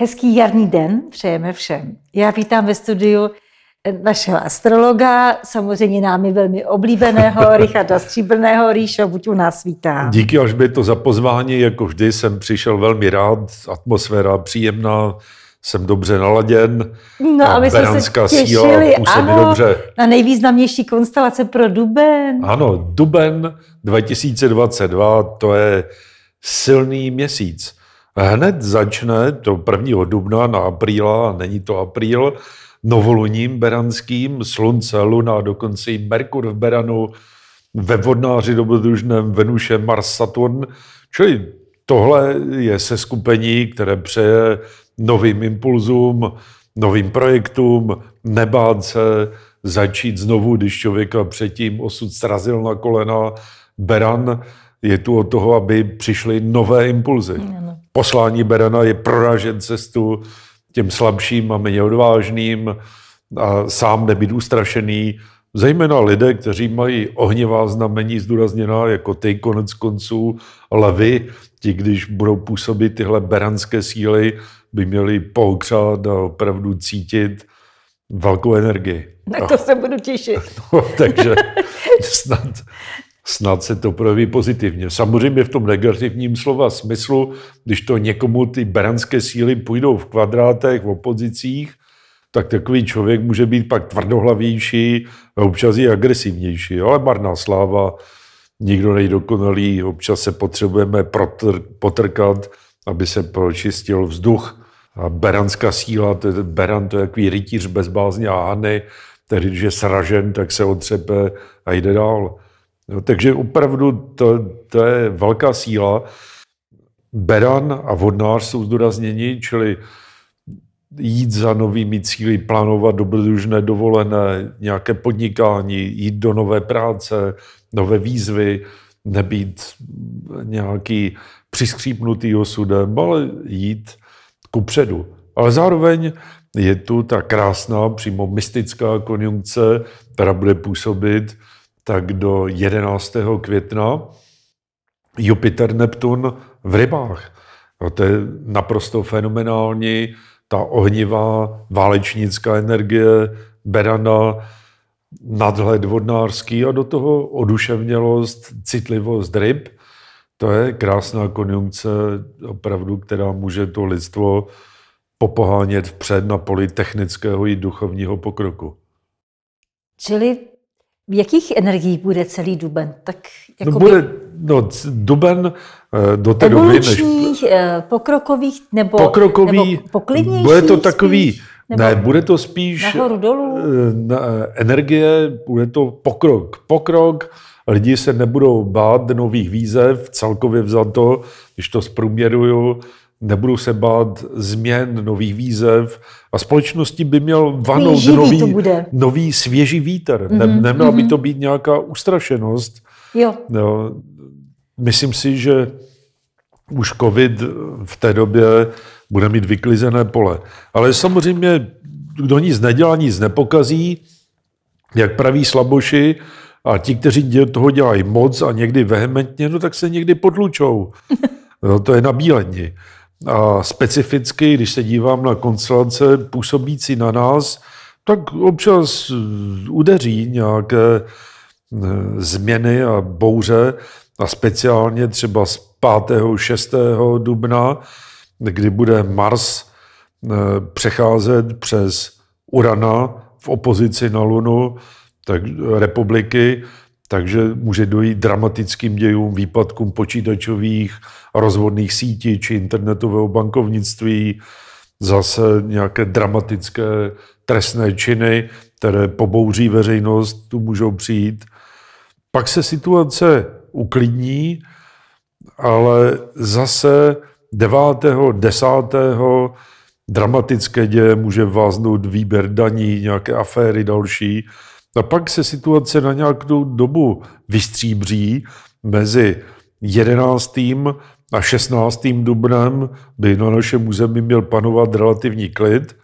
Hezký jarní den přejeme všem. Já vítám ve studiu eh, našeho astrologa, samozřejmě námi velmi oblíbeného Richarda Stříbrného. Ríšo, buď u nás vítá. Díky až by to za pozvání, jako vždy jsem přišel velmi rád, atmosféra příjemná, jsem dobře naladěn. No a my jsme se těšili, ano, dobře. na nejvýznamnější konstelace pro Duben. Ano, Duben 2022, to je silný měsíc hned začne to 1. dubna na apríla, a není to apríl, novoluním beranským, slunce, luna, dokonce i Merkur v Beranu, ve vodnáři dobrodružném Venuše, Mars, Saturn. Čili tohle je seskupení, které přeje novým impulzům, novým projektům, nebát se začít znovu, když člověka předtím osud srazil na kolena, Beran je tu od toho, aby přišly nové impulzy. Ano. Poslání Berana je proražet cestu těm slabším a méně odvážným a sám nebýt ustrašený. Zejména lidé, kteří mají ohnivá znamení zdůrazněná, jako ty konec konců levy, ti, když budou působit tyhle beranské síly, by měli pohokřát a opravdu cítit velkou energii. Na to a... se budu těšit. No, takže snad snad se to projeví pozitivně. Samozřejmě v tom negativním slova smyslu, když to někomu ty beranské síly půjdou v kvadrátech, v opozicích, tak takový člověk může být pak tvrdohlavější a občas i agresivnější. Ale marná sláva, nikdo nejdokonalý, občas se potřebujeme protr- potrkat, aby se pročistil vzduch. A beranská síla, to je, beran to je takový rytíř bez bázně a hany, který když je sražen, tak se otřepe a jde dál. No, takže opravdu to, to je velká síla. Beran a vodnář jsou zdůrazněni, čili jít za novými cíly, plánovat dobrodružné dovolené, nějaké podnikání, jít do nové práce, nové výzvy, nebýt nějaký přiskřípnutý osudem, ale jít ku předu. Ale zároveň je tu ta krásná, přímo mystická konjunkce, která bude působit tak do 11. května Jupiter Neptun v rybách. No to je naprosto fenomenální, ta ohnivá válečnická energie Berana, nadhled vodnářský a do toho oduševnělost, citlivost ryb. To je krásná konjunkce, opravdu, která může to lidstvo popohánět vpřed na poli technického i duchovního pokroku. Čili v jakých energiích bude celý duben? Tak no jakoby... no bude no, duben eh, do té doby, než... Eh, pokrokových nebo, pokrokový, nebo poklidnějších? Bude to takový... Spíš? ne, bude to spíš nahoru, dolů. Eh, na, energie, bude to pokrok. Pokrok, lidi se nebudou bát nových výzev, celkově vzato, když to zprůměruju, nebudou se bát změn, nových výzev a společnosti by měl vanout nový, nový svěží vítr. Mm-hmm, ne, mhm, neměla mm-hmm. by mhm. to být nějaká ustrašenost. Jo. No, myslím si, že už covid v té době bude mít vyklizené pole. Ale samozřejmě, kdo nic nedělá, nic nepokazí, jak praví slaboši, a ti, kteří toho dělají moc a někdy vehementně, no tak se někdy podlučou. No, to je nabílení. A specificky, když se dívám na konstelace působící na nás, tak občas eh, udeří nějaké eh, změny a bouře, a speciálně třeba z 5. 6. dubna, kdy bude Mars eh, přecházet přes Urana v opozici na Lunu, tak republiky, takže může dojít dramatickým dějům, výpadkům počítačových, rozvodných sítí či internetového bankovnictví, zase nějaké dramatické trestné činy, které pobouří veřejnost, tu můžou přijít. Pak se situace uklidní, ale zase 9. 10. dramatické děje může váznout výběr daní, nějaké aféry další a pak se situace na nějakou dobu vystříbří mezi 11. a 16. dubnem by na našem území měl panovat relativní klid.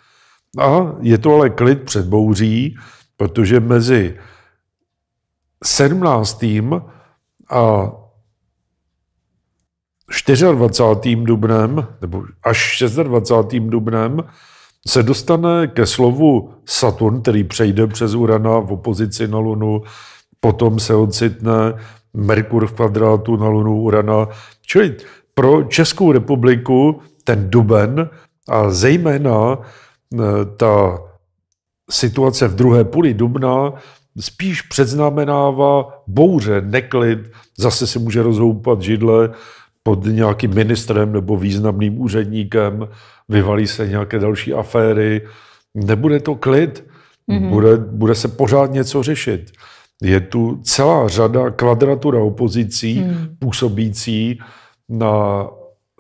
A je to ale klid před bouří, protože mezi 17. a 24. dubnem, nebo až 26. dubnem, se dostane ke slovu Saturn, který přejde přes Urana v opozici na Lunu, potom se ocitne Merkur v kvadrátu na Lunu Urana. Čili pro Českou republiku ten duben a zejména eh, ta situace v druhé půli dubna spíš předznamenává bouře, neklid, zase se může rozhoupat židle, pod nějakým ministrem nebo významným úředníkem, vyvalí se nějaké další aféry, nebude to klid, mm-hmm. bude, bude se pořád něco řešit. Je tu celá řada kvadratura opozicí mm. působící na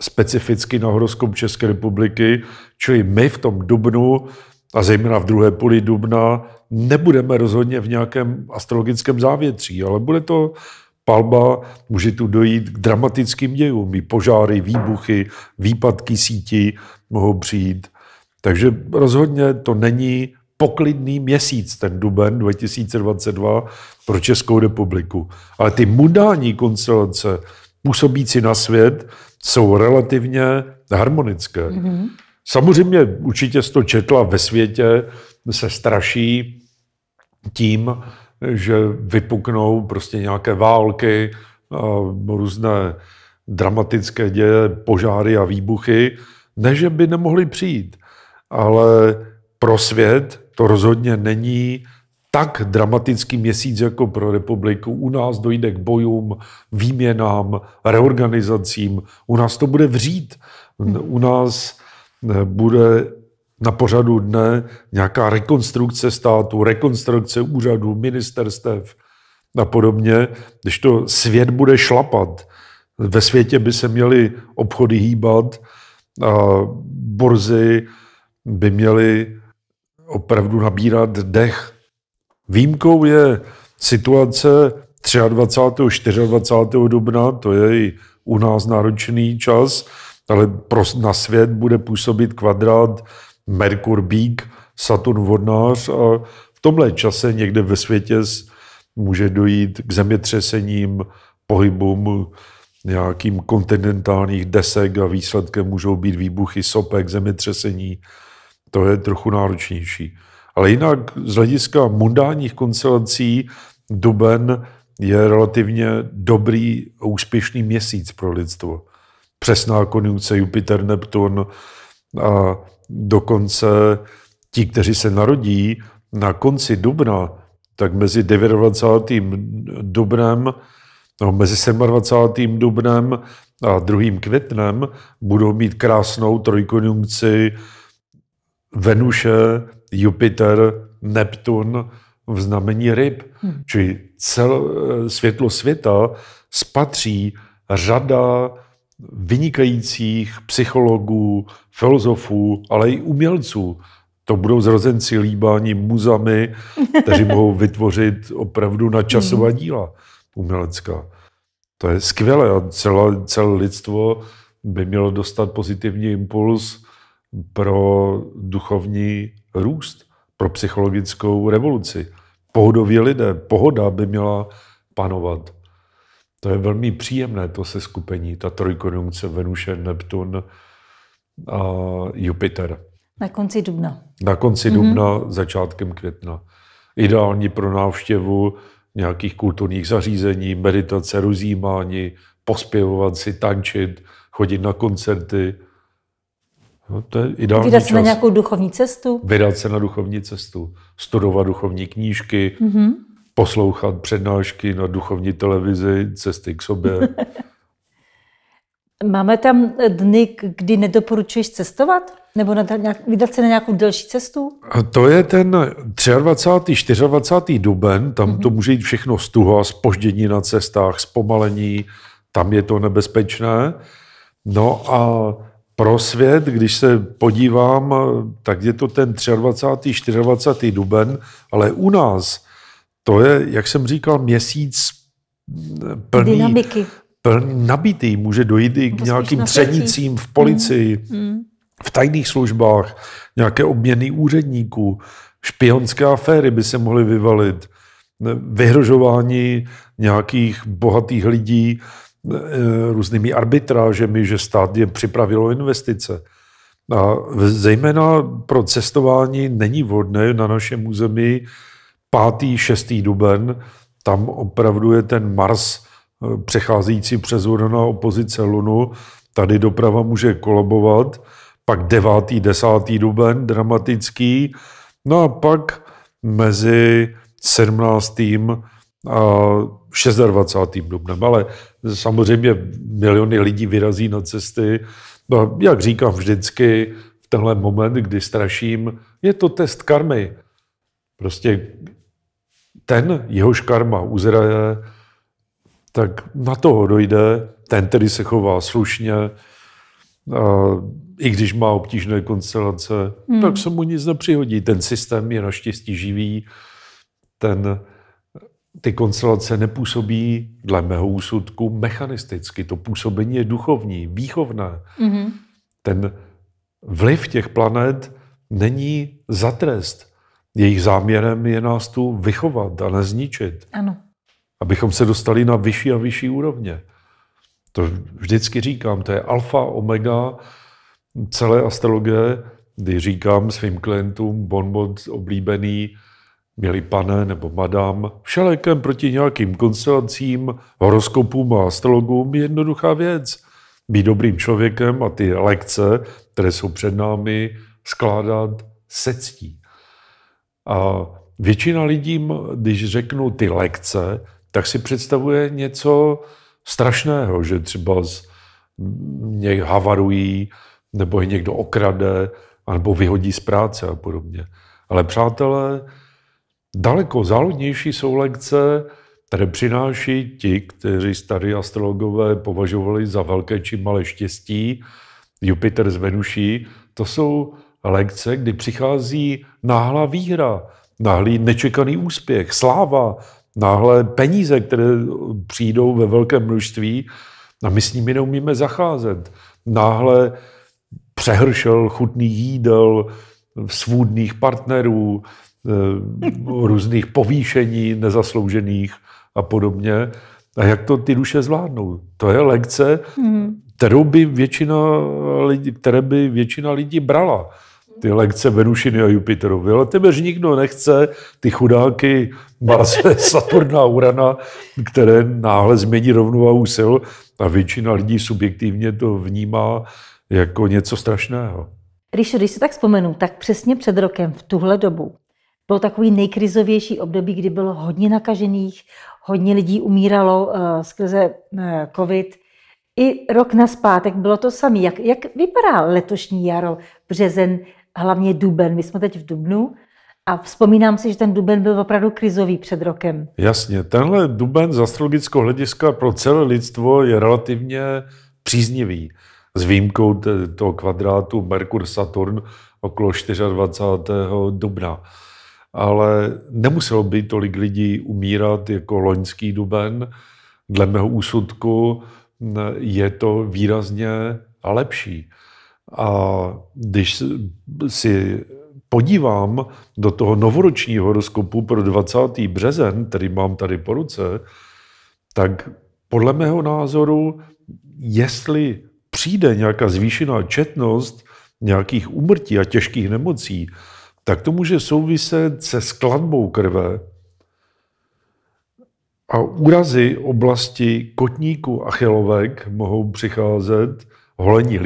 specificky na horoskop České republiky, čili my v tom dubnu a zejména v druhé půli dubna nebudeme rozhodně v nějakém astrologickém závětří, ale bude to palba, může tu dojít k dramatickým dějům. I požáry, výbuchy, výpadky sítí mohou přijít. Takže rozhodně to není poklidný měsíc, ten duben 2022 pro Českou republiku. Ale ty mudální konstelace působící na svět jsou relativně harmonické. Mm-hmm. Samozřejmě určitě jsi to četla ve světě, se straší tím, že vypuknou prostě nějaké války, různé dramatické děje, požáry a výbuchy, ne, že by nemohly přijít, ale pro svět to rozhodně není tak dramatický měsíc jako pro republiku. U nás dojde k bojům, výměnám, reorganizacím. U nás to bude vřít. Hm. U nás eh, bude na pořadu dne nějaká rekonstrukce státu, rekonstrukce úřadů, ministerstev a podobně, když to svět bude šlapat, ve světě by se měly obchody hýbat, a borzy by měly opravdu nabírat dech. Výjimkou je situace 23. 24. dubna, to je i u nás náročný čas, ale na svět bude působit kvadrát Merkur Bík, Saturn Vodnář a v tomhle čase někde ve světě může dojít k zemětřesením, pohybům nějakým kontinentálních desek a výsledkem můžou být výbuchy sopek, zemětřesení. To je trochu náročnější. Ale jinak z hlediska mundánních koncelací duben je relativně dobrý a úspěšný měsíc pro lidstvo. Přesná konjunkce Jupiter-Neptun a dokonce ti, kteří se narodí na konci dubna, tak mezi 29. dubnem, no, mezi 27. dubnem a 2. květnem budou mít krásnou trojkonjunkci Venuše, Jupiter, Neptun v znamení ryb. Hmm. Čili cel, světlo světa spatří řada vynikajících psychologů, filozofů, ale i umělců. To budou zrozenci líbání muzami, kteří mohou vytvořit opravdu nadčasová hmm. díla umělecká. To je skvělé a celé, celé lidstvo by mělo dostat pozitivní impuls pro duchovní růst, pro psychologickou revoluci. Pohodově lidé, pohoda by měla panovat. To je velmi příjemné, to se skupení, ta trojkonjunkce Venuše, Neptun a Jupiter. Na konci dubna. Na konci mm-hmm. dubna, začátkem května. Ideální pro návštěvu nějakých kulturních zařízení, meditace, rozjímání, pospěvovat si, tančit, chodit na koncerty. No, to je ideální Vydat čas. se na nějakou duchovní cestu? Vydat se na duchovní cestu, studovat duchovní knížky, mm-hmm poslouchat přednášky na duchovní televizi, cesty k sobě. Máme tam dny, kdy nedoporučuješ cestovat? Nebo na, nějak, vydat se na nějakou delší cestu? A to je ten 23. 24. duben, tam mm-hmm. to může jít všechno stuha, spoždění na cestách, zpomalení, tam je to nebezpečné. No a pro svět, když se podívám, tak je to ten 23. 24. duben, ale u nás to je, jak jsem říkal, měsíc plný, Dynamiky. plný nabitý. Může dojít i k nějakým napětí. třenicím v policii, mm. Mm. v tajných službách, nějaké obměny úředníků, špionské aféry by se mohly vyvalit, vyhrožování nějakých bohatých lidí eh, různými arbitrážemi, že stát je připravilo investice. A zejména pro cestování není vhodné na našem území 5. 6. duben, tam opravdu je ten Mars eh, přecházející přes Urana opozice Lunu, tady doprava může kolabovat, pak 9. 10. duben dramatický, no a pak mezi 17. a 26. dubnem, ale samozřejmě miliony lidí vyrazí na cesty. No, jak říkám vždycky, v tenhle moment, kdy straším, je to test karmy. Prostě ten, jehož karma uzraje, tak na toho dojde, ten tedy se chová slušně, i když má obtížné konstelace, hmm. tak se mu nic nepřihodí. Ten systém je naštěstí živý, ten, ty konstelace nepůsobí, dle mého úsudku, mechanisticky. To působení je duchovní, výchovné. Hmm. Ten vliv těch planet není za trest. Jejich záměrem je nás tu vychovat a nezničit. Ano. Abychom se dostali na vyšší a vyšší úrovně. To vždycky říkám, to je alfa, omega celé astrologie, kdy říkám svým klientům, bonbon oblíbený, měli pane nebo madam, všelekem proti nějakým konstelacím, horoskopům a astrologům je jednoduchá věc. Být dobrým člověkem a ty lekce, které jsou před námi, skládat se ctí. A většina lidí, když řeknu ty lekce, tak si představuje něco strašného, že třeba z, něk havarují, nebo je někdo okrade, nebo vyhodí z práce a podobně. Ale přátelé, daleko záludnější jsou lekce, které přináší ti, kteří starí astrologové považovali za velké či malé štěstí, Jupiter z Venuší, to jsou lekce, kdy přichází náhlá výhra, náhlý nečekaný úspěch, sláva, náhle peníze, které přijdou ve velkém množství a my s nimi neumíme zacházet. Náhle přehršel chutný jídel, svůdných partnerů, eh, různých povýšení nezasloužených a podobně. A jak to ty duše zvládnou? To je lekce, mhm. kterou by většina lidí, které by většina lidí brala ty lekce Venušiny a Jupiteru. ale téměř nikdo nechce ty chudáky Marse, Saturna a Urana, které náhle změní rovnováhu sil a většina lidí subjektivně to vnímá jako něco strašného. Když, když si tak vzpomenu, tak přesně před rokem v tuhle dobu bylo takový nejkrizovější období, kdy bylo hodně nakažených, hodně lidí umíralo uh, skrze uh, covid. I rok na zpátek bylo to samé. Jak, jak vypadá letošní jaro, březen, hlavně duben. My jsme teď v dubnu a vzpomínám si, že ten duben byl opravdu krizový před rokem. Jasně, tenhle duben z astrologického hlediska pro celé lidstvo je relativně příznivý. S výjimkou toho kvadrátu Merkur-Saturn okolo 24. dubna. Ale nemuselo by tolik lidí umírat jako loňský duben. Dle mého úsudku je to výrazně lepší. A když si podívám do toho novoročního horoskopu pro 20. březen, který mám tady po ruce, tak podle mého názoru, jestli přijde nějaká zvýšená četnost nějakých úmrtí a těžkých nemocí, tak to může souviset se skladbou krve a úrazy oblasti kotníku a chylovek mohou přicházet, holení mm.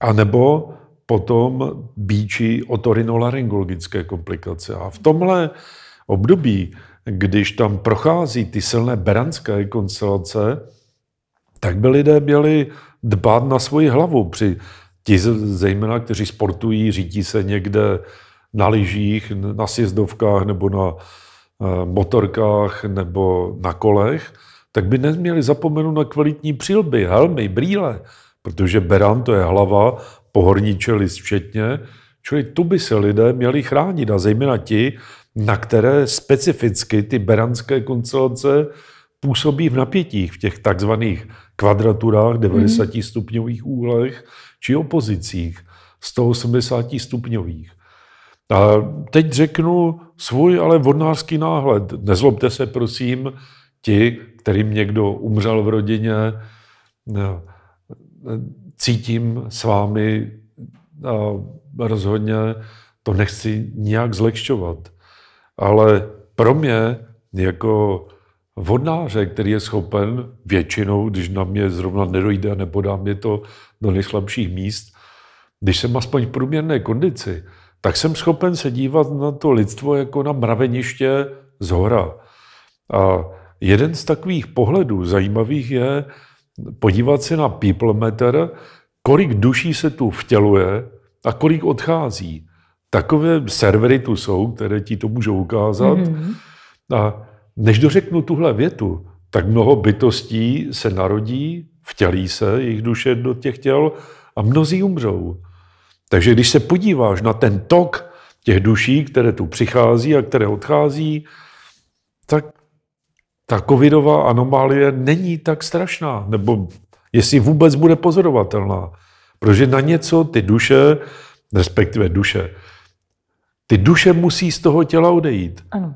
A nebo potom bíčí otorinolaryngologické komplikace. A v tomhle období, když tam prochází ty silné beranské konstelace, tak by lidé měli dbát na svoji hlavu. Při ti zejména, kteří sportují, řídí se někde na lyžích, na sjezdovkách nebo na eh, motorkách nebo na kolech, tak by neměli zapomenout na kvalitní přilby, helmy, brýle, protože beran to je hlava, pohorní čelist včetně, čili tu by se lidé měli chránit a zejména ti, na které specificky ty beranské konstelace působí v napětích, v těch takzvaných kvadraturách, 90 mm. stupňových úhlech či opozicích, 180 stupňových. A teď řeknu svůj ale vodnářský náhled. Nezlobte se prosím ti, kterým někdo umřel v rodině, no, cítím s vámi a rozhodně to nechci nijak zlehčovat. Ale pro mě jako vodnáře, který je schopen většinou, když na mě zrovna nedojde a nepodá mě to do nejslabších míst, když jsem aspoň v průměrné kondici, tak jsem schopen se dívat na to lidstvo jako na mraveniště z hora. A jeden z takových pohledů zajímavých je, podívat se na people matter, kolik duší se tu vtěluje a kolik odchází. Takové servery tu jsou, které ti to můžou ukázat. Mm-hmm. A než dořeknu tuhle větu, tak mnoho bytostí se narodí, vtělí se jejich duše do těch těl a mnozí umřou. Takže když se podíváš na ten tok těch duší, které tu přichází a které odchází, tak ta covidová anomálie není tak strašná, nebo jestli vůbec bude pozorovatelná. Protože na něco ty duše, respektive duše, ty duše musí z toho těla odejít. Ano.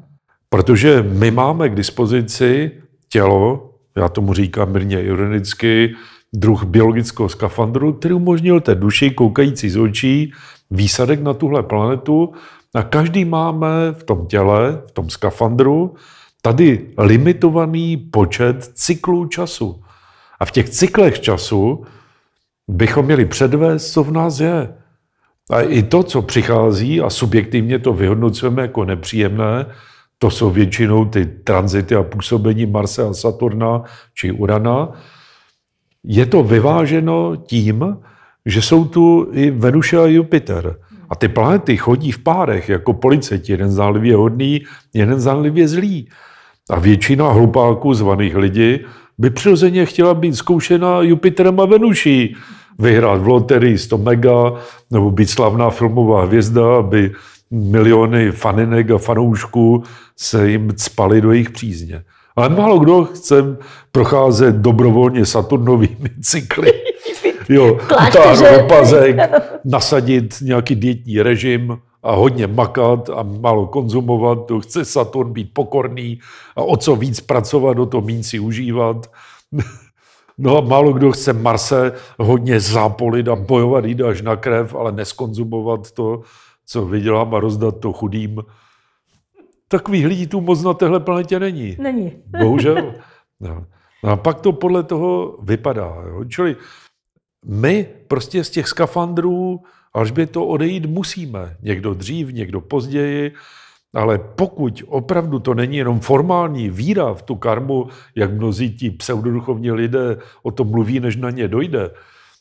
Protože my máme k dispozici tělo, já tomu říkám mírně ironicky, druh biologického skafandru, který umožnil té duši koukající z očí výsadek na tuhle planetu. A každý máme v tom těle, v tom skafandru, tady limitovaný počet cyklů času. A v těch cyklech času bychom měli předvést, co v nás je. A i to, co přichází, a subjektivně to vyhodnocujeme jako nepříjemné, to jsou většinou ty tranzity a působení Marse a Saturna či Urana, je to vyváženo tím, že jsou tu i Venuše a Jupiter. A ty planety chodí v párech jako policeti, jeden zálivě hodný, jeden zálivě zlý. A většina hlupáků zvaných lidí by přirozeně chtěla být zkoušena Jupiterem a Venuší. Vyhrát v loterii 100 mega, nebo být slavná filmová hvězda, aby miliony faninek a fanoušků se jim cpaly do jejich přízně. Ale málo kdo chce procházet dobrovolně Saturnovými cykly. Jo, utáhnout opazek, nasadit nějaký dietní režim, a hodně makat a málo konzumovat, to chce Saturn být pokorný a o co víc pracovat, o to méně si užívat. No a málo kdo chce Marse hodně zápolit a bojovat, jít až na krev, ale neskonzumovat to, co vydělám a rozdat to chudým. Takových lidí tu moc na téhle planetě není. Není. Bohužel. No. no a pak to podle toho vypadá. Jo. Čili my prostě z těch skafandrů Až by to odejít musíme. Někdo dřív, někdo později, ale pokud opravdu to není jenom formální víra v tu karmu, jak mnozí ti pseudoduchovní lidé o tom mluví, než na ně dojde,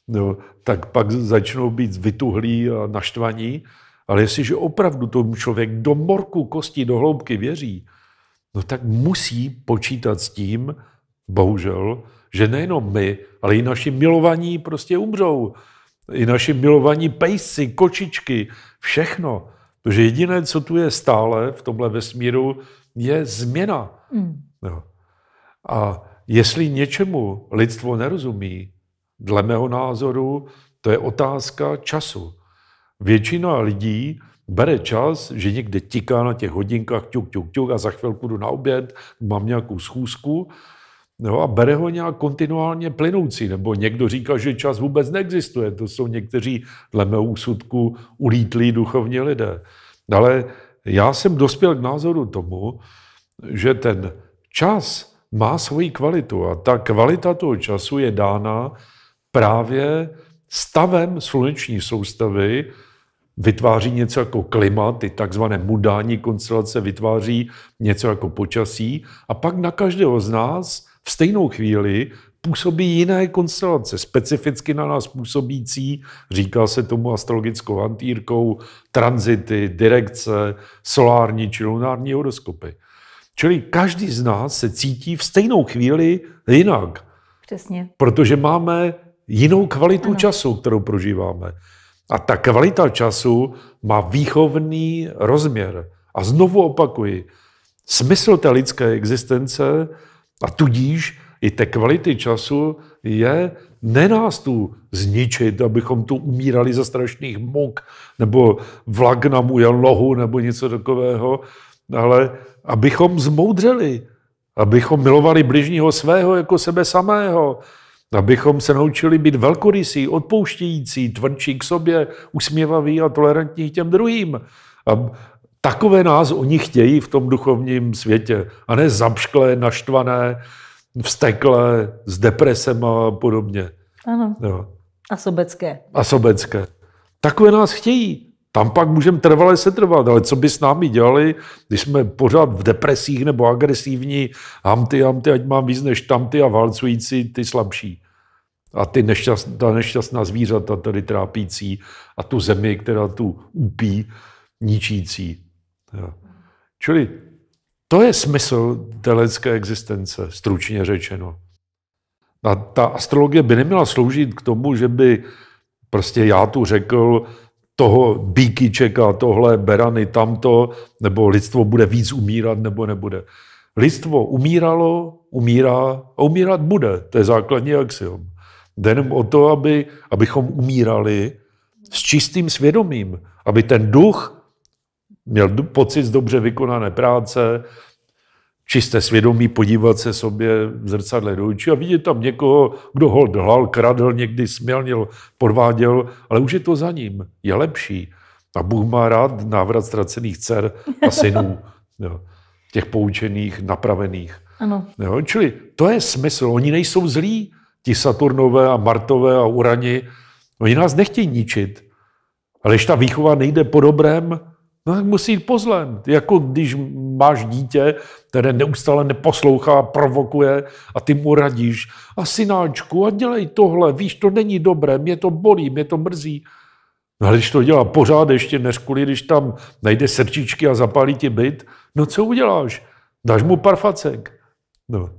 no, tak pak začnou být vytuhlí a naštvaní. Ale jestliže opravdu tomu člověk do morku kostí, do hloubky věří, no tak musí počítat s tím, bohužel, že nejenom my, ale i naši milovaní prostě umřou i naši milovaní pejsci, kočičky, všechno. Protože jediné, co tu je stále v tomhle vesmíru, je změna. Mm. No. A jestli něčemu lidstvo nerozumí, dle mého názoru, to je otázka času. Většina lidí bere čas, že někde tiká na těch hodinkách, tuk, tuk, tuk, a za chvilku jdu na oběd, mám nějakou schůzku No a bere ho nějak kontinuálně plynoucí, nebo někdo říká, že čas vůbec neexistuje. To jsou někteří, dle mého úsudku, ulítlí duchovní lidé. Ale já jsem dospěl k názoru tomu, že ten čas má svoji kvalitu a ta kvalita toho času je dána právě stavem sluneční soustavy, vytváří něco jako klima, ty takzvané mudání konstelace vytváří něco jako počasí a pak na každého z nás v stejnou chvíli působí jiné konstelace, specificky na nás působící, říká se tomu astrologickou antírkou, tranzity, direkce, solární či lunární horoskopy. Čili každý z nás se cítí v stejnou chvíli jinak. Přesně. Protože máme jinou kvalitu ano. času, kterou prožíváme. A ta kvalita času má výchovný rozměr. A znovu opakuji, smysl té lidské existence a tudíž i té kvality času je ne nás tu zničit, abychom tu umírali za strašných muk, nebo vlak nám ujel lohu, nebo něco takového, ale abychom zmoudřeli, abychom milovali bližního svého jako sebe samého, abychom se naučili být velkorysí, odpouštějící, tvrdší k sobě, usměvaví a tolerantní k těm druhým takové nás oni chtějí v tom duchovním světě. A ne zamšklé, naštvané, vsteklé, s depresem a podobně. Ano. Jo. A sobecké. A sobecké. Takové nás chtějí. Tam pak můžeme trvale trvat, ale co by s námi dělali, když jsme pořád v depresích nebo agresivní, hamty, hamty, ať mám víc než tamty a valcující ty slabší. A ty nešťastná, ta nešťastná zvířata tady trápící a tu zemi, která tu upí, ničící. Jo. Čili to je smysl té lidské existence, stručně řečeno. A ta astrologie by neměla sloužit k tomu, že by prostě já tu řekl toho čeká tohle, berany, tamto, nebo lidstvo bude víc umírat, nebo nebude. Lidstvo umíralo, umírá a umírat bude. To je základní axiom. Jde jenom o to, aby, abychom umírali s čistým svědomím, aby ten duch měl pocit z dobře vykonané práce, čisté svědomí podívat se sobě v zrcadle do očí a vidět tam někoho, kdo ho dlal, kradl, někdy smělnil, podváděl, ale už je to za ním, je lepší. A Bůh má rád návrat ztracených dcer a synů, jo. těch poučených, napravených. Ano. Jo, čili to je smysl. Oni nejsou zlí, ti Saturnové a Martové a Urani. Oni nás nechtějí ničit. Ale když ta výchova nejde po dobrém, No tak musí jít po zlém. Jako když máš dítě, které neustále neposlouchá, provokuje a ty mu radíš. A synáčku, a dělej tohle, víš, to není dobré, mě to bolí, mě to mrzí. No a když to dělá pořád ještě, než kvůli, když tam najde srdčičky a zapálí ti byt, no co uděláš? Dáš mu parfacek. No.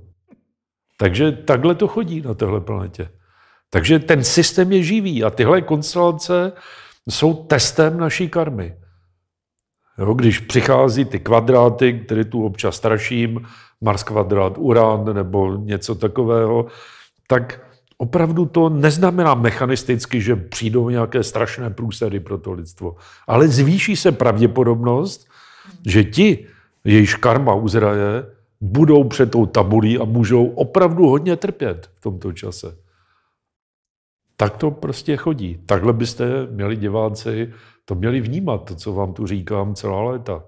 Takže takhle to chodí na téhle planetě. Takže ten systém je živý a tyhle konstelace jsou testem naší karmy. Jo, když přichází ty kvadráty, které tu občas straším, Mars kvadrát, Uran nebo něco takového, tak opravdu to neznamená mechanisticky, že přijdou nějaké strašné průsady pro to lidstvo, ale zvýší se pravděpodobnost, že ti, jejíž karma uzraje, budou před tou tabulí a můžou opravdu hodně trpět v tomto čase. Tak to prostě chodí. Takhle byste měli diváci to měli vnímat, to, co vám tu říkám celá léta.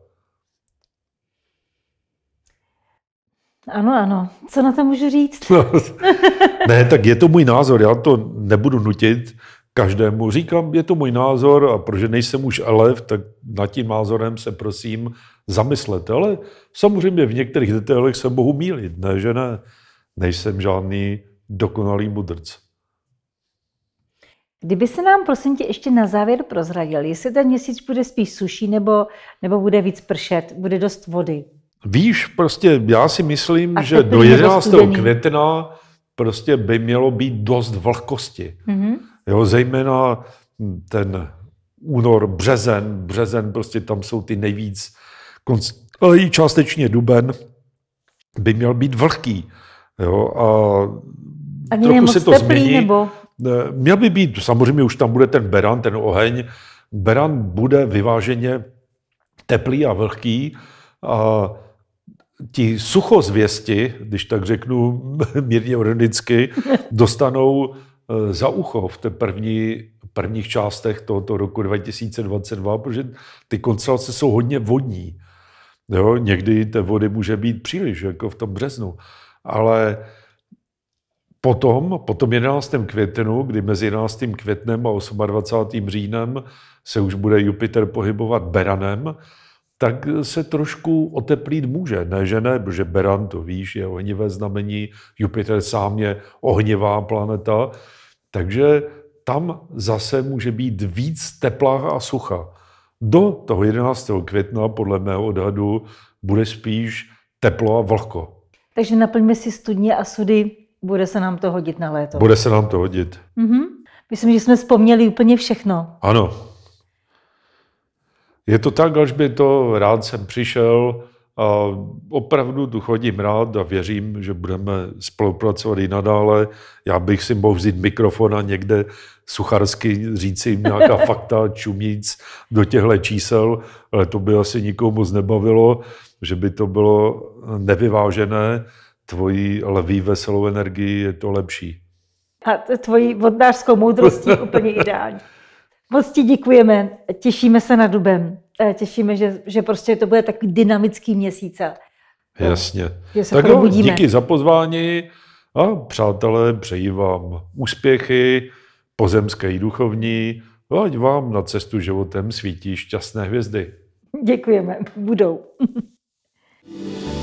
Ano, ano. Co na to můžu říct? No, ne, tak je to můj názor. Já to nebudu nutit každému. Říkám, je to můj názor a protože nejsem už elef, tak nad tím názorem se prosím zamyslete. Ale samozřejmě v některých detailech se mohu mílit. Ne, že ne. Nejsem žádný dokonalý mudrc. Kdyby se nám, prosím tě, ještě na závěr prozradil, jestli ten měsíc bude spíš suší nebo, nebo bude víc pršet, bude dost vody. Víš, prostě já si myslím, A že do 11. května prostě by mělo být dost vlhkosti. Mm-hmm. Jo, zejména ten únor, březen, březen, prostě tam jsou ty nejvíc, ale i částečně duben, by měl být vlhký. Jo, a Ani trochu se to teplý, změní. Nebo? měl by být, samozřejmě už tam bude ten beran, ten oheň, beran bude vyváženě teplý a vlhký a ti suchozvěsti, když tak řeknu mírně ironicky, dostanou e, za ucho v té první, prvních částech tohoto roku 2022, protože ty konstelace jsou hodně vodní. Jo, někdy té vody může být příliš, jako v tom březnu. Ale Potom, po tom 11. květnu, kdy mezi 11. květnem a 28. říjnem se už bude Jupiter pohybovat beranem, tak se trošku oteplít může. Ne, že ne, protože Beran, to víš, je ohnivé znamení, Jupiter sám je ohnivá planeta, takže tam zase může být víc tepla a sucha. Do toho 11. května, podle mého odhadu, bude spíš teplo a vlhko. Takže naplňme si studně a sudy bude se nám to hodit na léto. Bude se nám to hodit. Mm-hmm. Myslím, že jsme vzpomněli úplně všechno. Ano. Je to tak, až by to rád jsem přišel a opravdu tu chodím rád a věřím, že budeme spolupracovat i nadále. Já bych si mohl vzít mikrofon a někde sucharsky říct jim nějaká fakta čumíc do těchto čísel, ale to by asi nikomu moc nebavilo, že by to bylo nevyvážené tvojí lví veselou energii je to lepší. A tvojí vodnářskou moudrostí úplně ideální. Moc ti děkujeme, těšíme se na Dubem. Eh, těšíme, že, že prostě to bude takový dynamický měsíc. Jasně. se tak jo, díky za pozvání a přátelé, přeji vám úspěchy, pozemské i duchovní, ať vám na cestu životem svítí šťastné hvězdy. Děkujeme, budou.